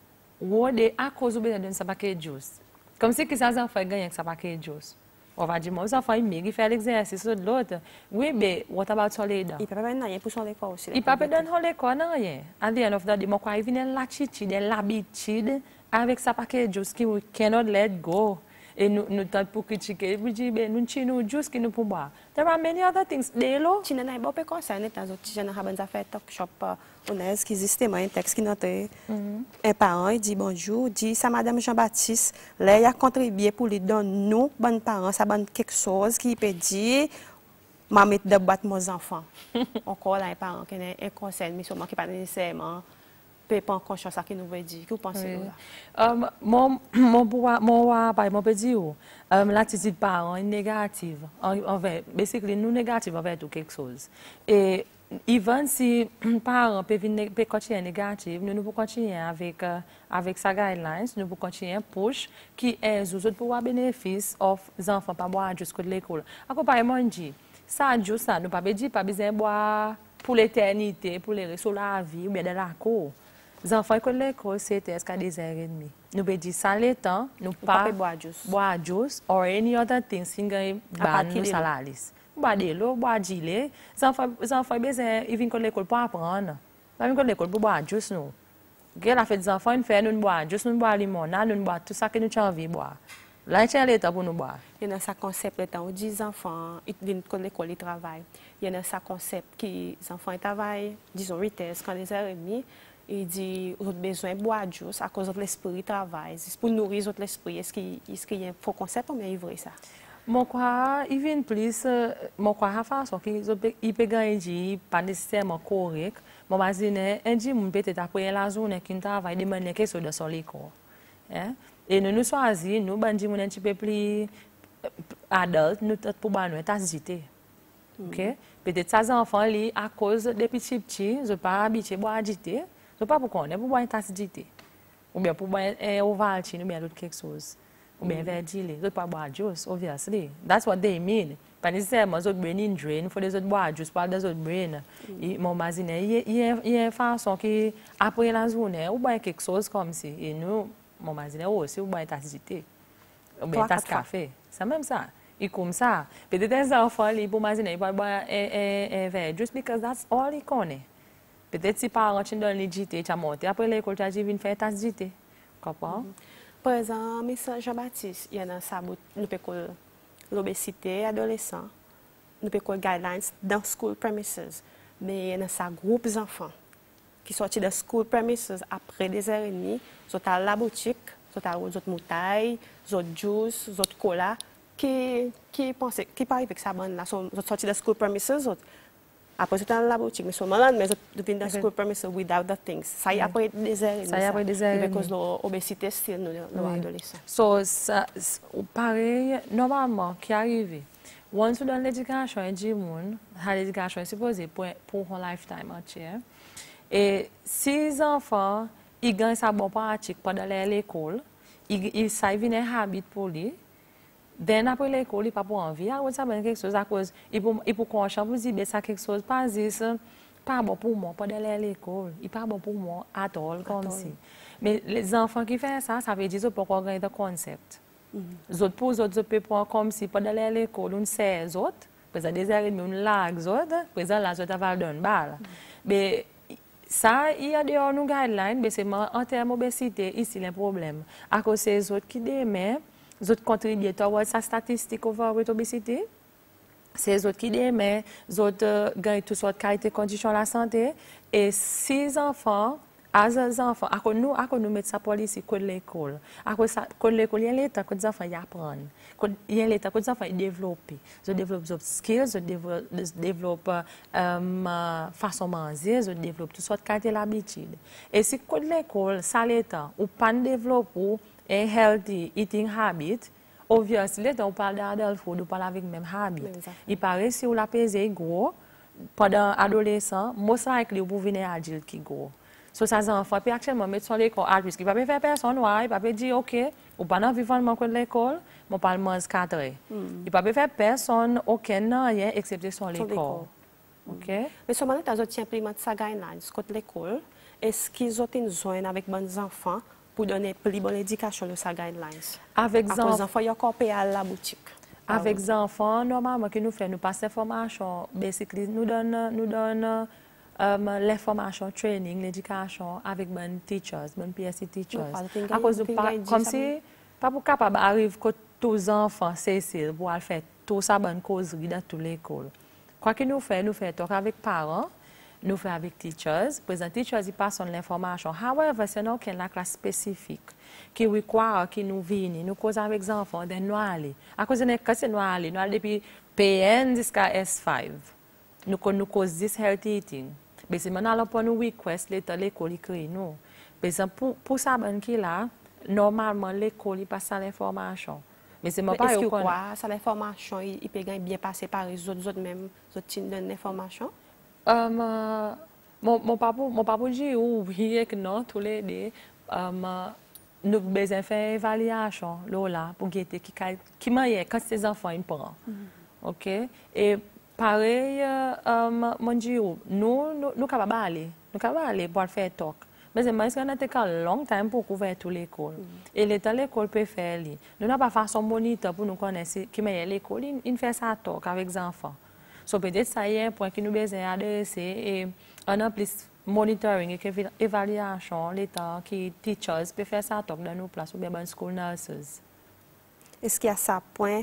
ou de à cause ou besoin de ça pas que juste comme si que ça ça fait gagner ça pas que juste on va dire, moi, ça fait mieux, mairie, faire l'exercice de l'autre. Oui, mais what about son Il peut pas donner rien pour son école aussi. Il peut pas donner son école, non, rien. À the end of the day, moi, il vient de l'habitude avec sa paquet de choses qui we cannot let go. Et nous, nous tente pour critiquer, nous disons, ben, nous chinons juste qui nous pouvons. There are many other things. Délo. Tu n'as pas peur comme ça, tu n'as pas besoin de faire talk shop. Euh, est-ce qui existe un texte qui note mm un parent, dit bonjour, dit ça madame Jean-Baptiste, là il a contribué pour lui donner nous, bonnes parents, ça donne quelque chose qui peut dire maman de battre mes enfants. Encore là un parent qui est un conseil mais sûrement qui pas nécessairement peut pas conscience ça qui nous veut dire. Que vous pensez là euh, mon mon mon mon petit Um, euh, l'attitude parent est négative En fait basically nous négative envers tout quelque chose. Et Even si paran pe kontiyen negatif, nou nou pou kontiyen avek euh, sa guidelines, nou pou kontiyen pouj ki enzouzout pou wap benefis of zanfan pa bo a djous kote lekou la. Akou pa e mon di, sa djous sa nou pa be di pa bizen bo pou l'eternite, pou lere sou la vi ou be de la kou, zanfan kote lekou se te eska dezen redmi. Nou be di sa letan nou pa bo a djous or any other thing singe ban nou salaris. boire de l'eau, boire du lait. Les enfants, besoin, ils viennent à l'école pour apprendre. Ils viennent à l'école pour boire juste nous. Quelle a fait des enfants, ils font nous boire juste nous boire limonade, nous boire tout ça que nous avons envie de boire. Là, ils tiennent a l'état pour nous boire. Il y a un concept, les où enfants, ils viennent à l'école, ils travaillent. Il y a un concept que les enfants, ils travaillent, disons 8 heures, quand les heures et demie, ils disent, ils ont besoin de boire juste à cause de l'esprit travail. C'est pour nourrir l'esprit. Est-ce qu'il y a un faux concept ou bien il vrai ça? Mwen kwa even plis, mwen kwa hafa anso ki yi pe gen yi di pa de sistem korik, mwen ba zine enjim mwen petet apoyen la zounen ki nta avay demene kek sou do soli ko. E nou nou swazi, nou banjim mwen enjipe pli adult, nou tot pou banwen tas jite. Petet sa zanfan li akoz depi chip ti, zot pa abiche bo a jite, zot pa pou konen pou banwen tas jite. Ou byan pou banwen oval ti, ou byan lout kek souz. Ou ben verdi li. Zot pa bo a jous, obviously. That's what they mean. Pan isi seman, zot bren in drain. Fode zot bo a jous, pa de zot bren. Mon mazine, yen fason ki apre lan zvoune, ou bo a kek sos kom si. E nou, mon mazine, ou si ou bo a tas jite. Ou bo a tas kafe. Sa mem sa. Ikoum sa. Petet e zan fwa li pou mazine, ou bo a bo a verdi jous, because that's all i kone. Petet si pa an chen don li jite, chan monte, apre la ekol chan jivin fe tas jite. Kwa pou an? Prezant, Mr. Jean-Baptiste, nou pekou l'obesite adolesan, nou pekou l'guidelines dans school premises, men yon sa group zanfan ki soti de school premises apre des erini, zot al la boutik, zot al zot moutay, zot jous, zot kola, ki parivek sa band la, zot soti de school premises zot. Apo se tan la pou chik, me sou manan, me se do fin da skou premise without the things. Sa y apoye dezer eni. Sa y apoye dezer eni. Y me koz lo obesite stil nou an doli sa. So pare, normalman ki arive, wansou dan ledikasyon e di moun, sa ledikasyon e sipoze pou hon lifetime an chie, e si zanfan i gen sa bon pa atik pa dalè lè kol, i sa y vine habit pou li, Then après l'école, il n'a pas envie. Ah, ça quelque chose à cause. Il pour il pour vous dit, mais ben, ça quelque chose pas dit pas bon pour moi, pas d'aller à l'école. Il pas bon pour moi à tout comme si. Mais les enfants qui font ça, ça veut dire pourquoi pas ont un concept. Mm -hmm. Les autres pour les autres comme si pas d'aller à l'école, on sait les autres. Présent des heures et une lag, autres. Présent là, autres avaient donné bal. Mais ça, il y a des guidelines, mais c'est en termes d'obésité, ici, le problème. À cause des autres qui demandent, les autres contributeurs ouais ça statistique sur l'obésité. obesity c'est les autres qui les mais les autres euh, gagnent tout sorte qualité condition la santé et six enfants à ces enfants à quoi nous à quoi nous mettre sa police quoi l'école à quoi ça l'école y a l'état les enfants apprennent quoi y a l'état quoi les enfants développent ils développent des skills ils développent leur euh, façon manger ils développent tout de qualité l'habitude et si quoi l'école ça l'état ou pas développe e healthy eating habit, obviously, lè tan ou pal de adult food, ou pal avik mèm habit, i pare si ou la peze yi go, padan adolescent, most likely ah, ou pou vine agil ki go. So sa zan fwa, pi akselman met son lekol at risk. I pape fe person wè, i pape di, ou pa nan vivan man kwen lekol, mou pal man skatre. I pape fe person, okè nan yè, eksepte son lekol. Mè so man lè tan zo ti imprimant sa gay nan, skwen lekol, eski zo ti n zoen avik man zan fwa, pour donner plus d'éducation le de sa guidelines. Avec les enfants, il y a encore à la boutique. Ah avec les enfants, normalement, que nous faisons, nous passons formation, basically, nous donne nous donnons euh, les formation training, l'éducation avec mes teachers, mes PSC teachers. Nous, à cause pas, comme si, pas pour capable arrive que tous les enfants, c'est pour faire tout ça, bonne cause, dans les l'école. Quoi que nous faisons, nous faisons avec parents, nous faisons avec teachers. Présent teachers, ils passent l'information. However, c'est nous a une classe spécifique, qui nous requiert, qui nous vient. nous causons avec les enfants, des noirs. À cause de nous, c'est noirs, noirs depuis PN jusqu'à S5. Nous, nous causons this healthy eating. Mais c'est maintenant pour nous request l'état l'école crée nous. Mais pour, pour ça, qui là, normalement l'école passe l'information. Mais c'est pas Est-ce que quoi, ça l'information, il peut bien passer par les autres, autres même, les autres types l'information Um, uh, mon, mon, papa, mon papa dit oui, que non, tous les deux. Um, uh, nous besoin faire évaluation Lola pour guetter qui qui maille quand ses enfants ils mm-hmm. OK et pareil uh, um, mon dieu nous nous capable aller nous capable aller pour faire talk mais c'est parce qu'on a été un long temps pour couvrir toute l'école. Mm-hmm. Et l'état l'école peut faire. Nous n'avons pas façon bonita pour nous connaître qui est l'école. Il fait ça talk avec les enfants. So peut-être ça y est un point qui nous besoin adresser et on a plus monitoring et évaluation l'État qui teachers peut faire ça dans nos places ou bien dans school nurses. Est-ce qu'il y a ça point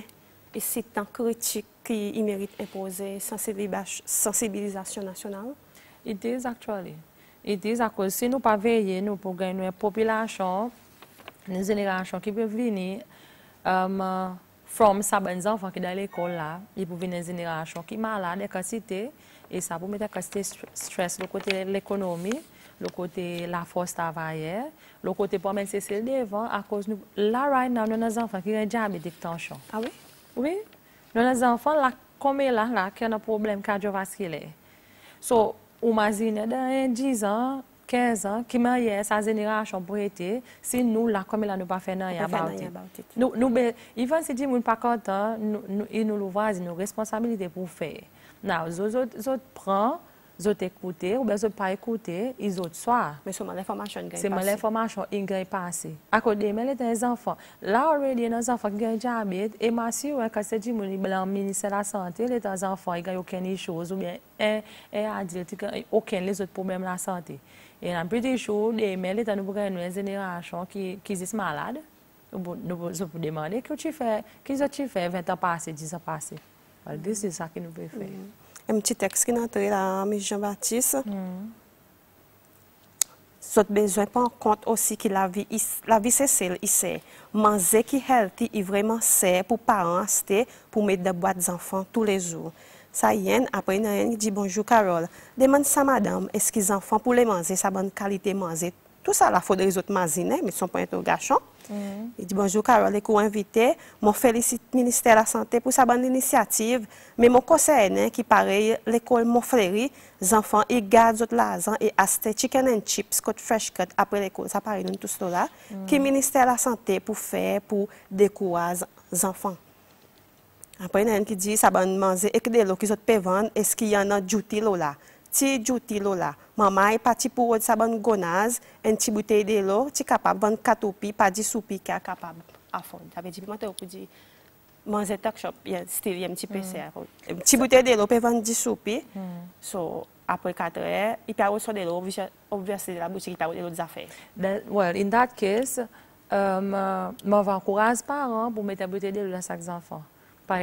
et c'est un critique qui mérite imposer sensibilisation nationale? It is actually. It is à cause si nous pas veiller nous pour gagner une population, une génération qui peut venir um, from les enfants qui sont dans l'école ils peuvent qui malade, et ça peut mettre stress, le côté de l'économie, le côté de la force travaille, le côté pour c'est devant, à cause nous, La right now, nos enfants qui Ah oui? Oui. Nos enfants la comme là, là, qui a un problème cardiovasculaire. So, 10 ans, 15 ans qui ma ye eh, sa génération pour été si nous la comme la nous pas fait a pas de nous nous be even si dit moun pas content nous il nous l'ouvrage nous responsabilité pour faire now zot autres prend zot écoutent, ou bien zot pas écouter ils autres soi. mais c'est qui est passée. c'est mal information il est passée. à côté mais les enfants là il y a des enfants gagne jamais et ma si hein, ouais quand c'est dit moun ben, ministre de la santé les enfants ils n'ont aucune chose ou bien un un adulte aucun les autres problèmes la santé et en plus des choses, mail nous pour une génération qui, qui est malade. Nous pouvons demander que tu fais, qu'est-ce que tu fais 20 ans passés, 10 ans passés. C'est ça que nous pouvons faire. Mm. Un petit texte qui est entré là, M. Jean-Baptiste. Sot bezwen en compte aussi que la vie, la vie c'est celle ise. qui est healthy i vraiment se pour parents, ste pour mettre des boîtes tous tous les jours. Ça y est, après une dit bonjour Carole. Demande ça madame, est-ce qu'ils enfants pour les manger, sa bonne qualité manger. Tout ça, la faut des autres manger mais ils sont pas un tout gâchons. Mm. Il dit bonjour Carole, et invité, je félicite ministère de la Santé pour sa bonne initiative, mais mon conseil qui pareil, l'école Montfléry, les enfants, ils gardent là, et achetent chicken and chips, cut fresh cut après l'école, ça paraît tout cela, mm. qui est qui ministère de la Santé pour faire, pour décourager les enfants. Après, il y en a une qui dit, ça va manger, et que des lots qui sont pévantes, est-ce qu'il y en a jouti là? Ti jouti là. Maman est partie pour ça va gonaz, un petit bouteille de l'eau, tu es capable de vendre 4 oupi, pas 10 oupi qui est capable à fond. Ça veut dire, moi, tu dis, manger tak shop, il y a un petit peu ça. Mm. Une bouteille de l'eau peut vendre 10 oupi. Mm. So, après 4 heures, il peut avoir sur de l'eau, obviously, de la boutique, il peut avoir des affaires. Ben, well, in that case, euh, euh m'encourage les parents pour mettre un bouteille de l'eau dans sac enfants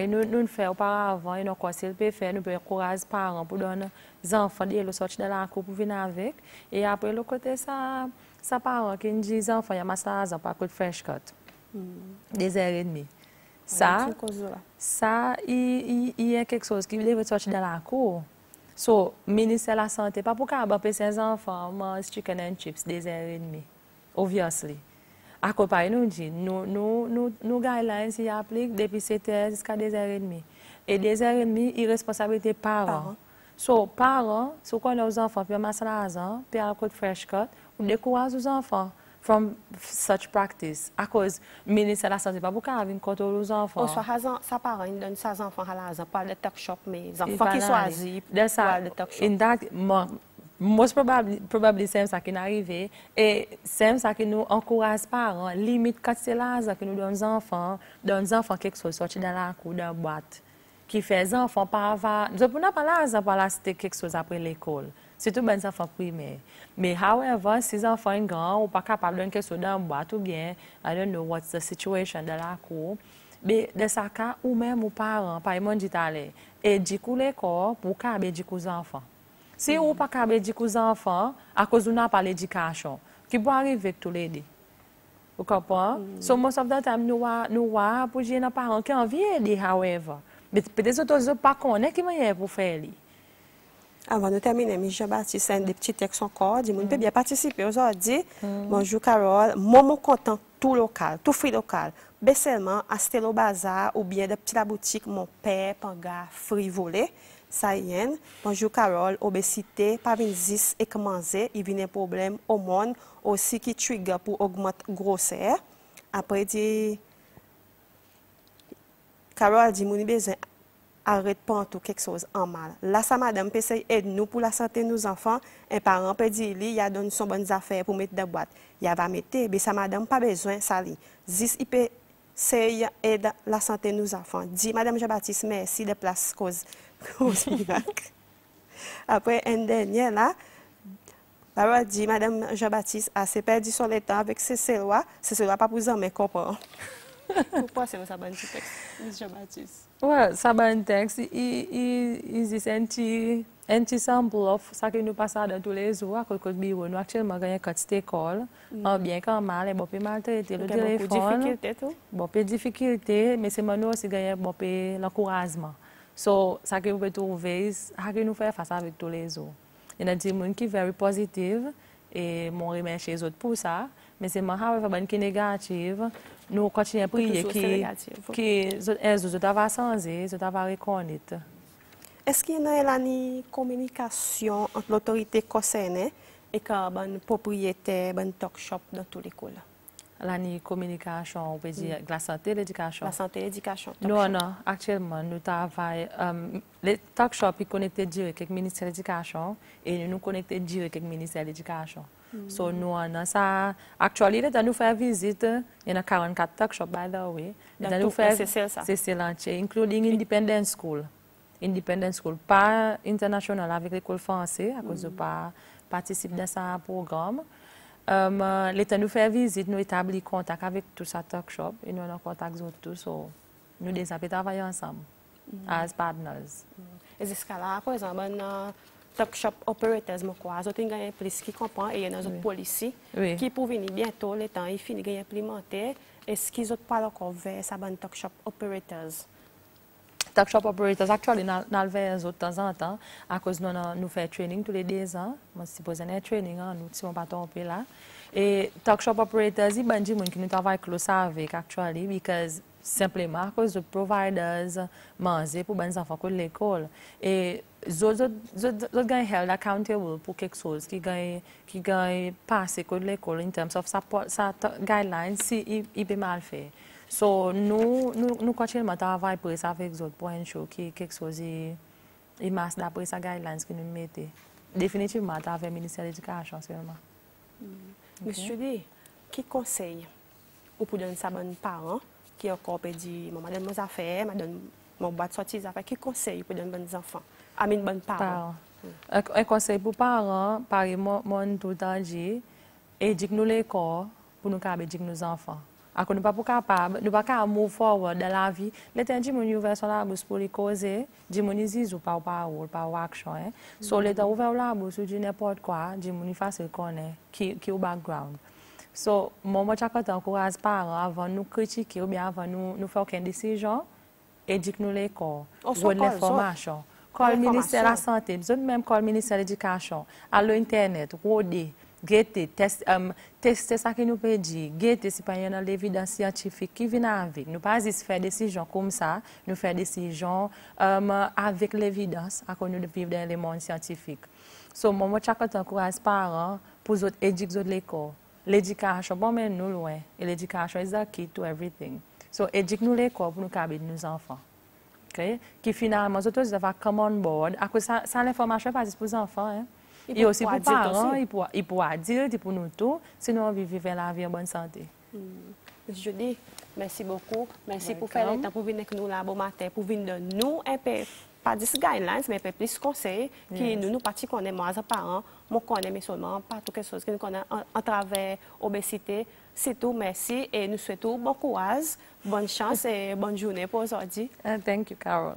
nous, nous le faisons auparavant, et nous croyons peut faire, nous peut encourager les parents pour donner aux enfants de sortir de la cour pour venir avec. Et après, le côté, ça, ça parle, qui nous dit les enfants, il y a ma à par contre, fresh cut. Des heures et demi. Ça, ça, il y a quelque chose qui veut sortir de la cour. Donc, le ministre de la Santé, pas pour pas y ses enfants, mais chicken and chips, des heures et demi. Obviously accompagner nous, dit, nous, nous, nous, nous guidelines, ils appliquent depuis 7h jusqu'à 2h30. Et 2h30, irresponsabilité parents. So, parents, so vous nos enfants, puis masse la raison, puis à côté fresh cut, on découragez aux enfants from such practice. À cause, ministre de la Santé, pas beaucoup à venir aux enfants. Oh, soit sa parent, il donne ses enfants à la raison, pas le talk shop, mais enfants qui sont assis, pour le In that, Most probably, probably ça qui est arrivé. Et c'est ça qui nous encourage parents. Hein. Limite, quand c'est là, que nous donnons aux enfants, donnons aux enfants quelque chose sorti dans la cour, de la boîte, qui fait les enfants pas avoir. Nous n'avons pas là, ça pas de quelque chose après l'école. C'est Surtout les enfants primaires. Mais, however, si les enfants sont grands, ou pas capables de donner quelque chose dans la boîte, ou bien, I don't know what's the situation de la cour. Mais, de cas ou même aux parents, pas exemple, dit, aller et du coup, l'école, pour qu'ils y ben, enfants. Si vous pa pas di kou zanfan, a enfants, ou nan pas l'éducation, qui peut arriver Vous comprenez? Mm. So most of the time nous nous, pour nous, qui however. nous, pede sou tozo pas konen ki Avant de terminer, Michel Baptiste, un des petits textes encore. Mm. peut bien participer aujourd'hui. Mm. Bonjour Carole. Momo content, tout local, tout fruit local. à Astelo Bazar ou bien de la boutique Mon Père, Panga, Frivolé est, Bonjour Carole, obésité, parinsis et commencer, il vient un problème monde, aussi qui trigger pour augmenter grossesse. Après dit Carole a dit mon besoin arrête pas tout quelque chose en mal. Là ça madame peut aide nous pour la santé de nos enfants, un parent peut dire il a donné son bonnes affaires pour mettre dans boîte. Il va mettre mais ça madame pas besoin ça il peut aide la santé de nos enfants. Dit, Madame Jean-Baptiste, merci de place cause au Irak. Après, un dernier, là, parole dit, Madame Jean-Baptiste a s'est perdu son temps avec ses sélois. Ses sélois, pas pour mais copains. Pourquoi c'est ça bon texte, Ms. Jean-Baptiste? Oui, ça bon texte. Il est un petit sample of ça que nous passons dans tous les jours à côté de bureau. Nous, actuellement, gagnons quatre écoles. En mm. ah, bien qu'en mal, et beaucoup maltraité le téléphone. Beaucoup de difficultés, tout? Beaucoup de difficultés, mais c'est moi aussi gagné beaucoup l'encouragement. Donc, ce que vous pouvez trouver, ce que nous faisons face à tous les autres. Il y a des gens qui sont très positifs et qui remercie chez les autres pour ça. Mais c'est gens qui suis négatif. Nous continuons à prier que les autres soient sensés, qu'ils soient reconnus. Est-ce qu'il y a une communication entre l'autorité concernée et la ben, propriété de ben, talk shop dans toutes les écoles? la communication, on peut dire mm. la santé, l'éducation. La santé, l'éducation. Non, non, actuellement, nous travaillons, euh, les talk shop est connecté direct avec le ministère de l'éducation et nous connectés direct avec le ministère de l'éducation. Donc, mm. nous, avons ça, actuellement, nous faisons visite, il y a 44 talk shops, by the way. Dans tout C'est ça? C'est là including Independent School. Independent School, pas international avec l'école française, à cause de mm. pas participer dans ce programme. Um, L'État nous fait visite, nous établit contact avec tout sa talk shop et nous avons contact avec tous. So, nous des travailler ensemble, mm as partners. Mm. ce qu'il y a là, par exemple, dans euh, talk shop operators, nous avons une plus qui comprend et il y a nos qui pour venir bientôt, l'État, temps fini de gagner implémenter. Est-ce qu'ils n'ont pas encore vers sa bonne talk shop operators? Tokshop Operators aktuali nan alveye zo tan zan tan akouz nou nan nou fè trening toulè dez an. Monsi pou zene trening an nou, si moun paton wopè la. E Tokshop Operators i bèndi moun ki nou tavay klos avèk aktuali mikèz simpleman akouz pou providez manze pou bèn zan fò koul lèkòl. E zo zot gèy held accountable pou kek souz ki gèy pase koul lèkòl in tems of sa guidelines si i pe mal fè. So, nous, nous, nous continuons à travailler pour ça avec d'autres points show qui quelque chose et masse d'après sa guidelines que nous mettons. Définitivement, avec le ministère de l'Éducation seulement. Monsieur mm. D, qui conseille ou pour donner sa bonne parent qui a encore dit, maman, donne mes affaires, ma donne mon boîte sortie des affaires, qui conseille pour donner bonnes enfants, à une bonne parents? Un conseil pour parents, par exemple, moi, tout le temps, j'ai dit pour nous caber, dit nos enfants. Ako nou pa pou kapab, nou pa ka a move forward de la vi. Le ten jimouni ouve son labous pou li koze, jimouni zizou pa ou pa ou, pa ou aksyon. Eh. So le ten ouve ou labous ou di nepot kwa, jimouni fase konen ki ou background. So moun mwen chakote ankoraz paran avan nou kritike ou bi avan nou foken disijon, edik nou le kor, gwen oh, l'informasyon. Kol minister la sante, bizon men kol minister edikasyon, alo internet, wodey. tester test um test ça qui nous peut dire c'est pas une évidence scientifique qui vient avec nous pas juste faire des décisions comme ça nous faire des décisions um, avec l'évidence à nous de vivre dans le monde scientifique so moi chaque temps courage parents pour autre éduquer l'école l'éducation bon mais nous loin et l'éducation is la key to everything so éduquer nous l'école pour nous nos enfants qui finalement, nous avons un common board. Après ça, ça l'information n'est pas disponible les enfants. Hein? Et aussi pour parents, et pour, et pour pour nous tous. Sinon, on vivre la vie en bonne santé. Mm. Je dis merci beaucoup. Merci pour faire le temps pour venir avec nous là bon matin, pour venir de nous un peu, pas des guidelines, mais un peu plus conseils qui nous, nous partie qu'on est moins parents, moi qu'on mais seulement pas tout les choses que nous connaissons en, travers obésité. C'est tout, merci et nous souhaitons beaucoup courage, bonne chance et bonne journée pour aujourd'hui. Ah, thank you, Carol.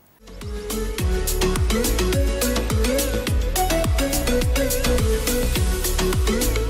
Música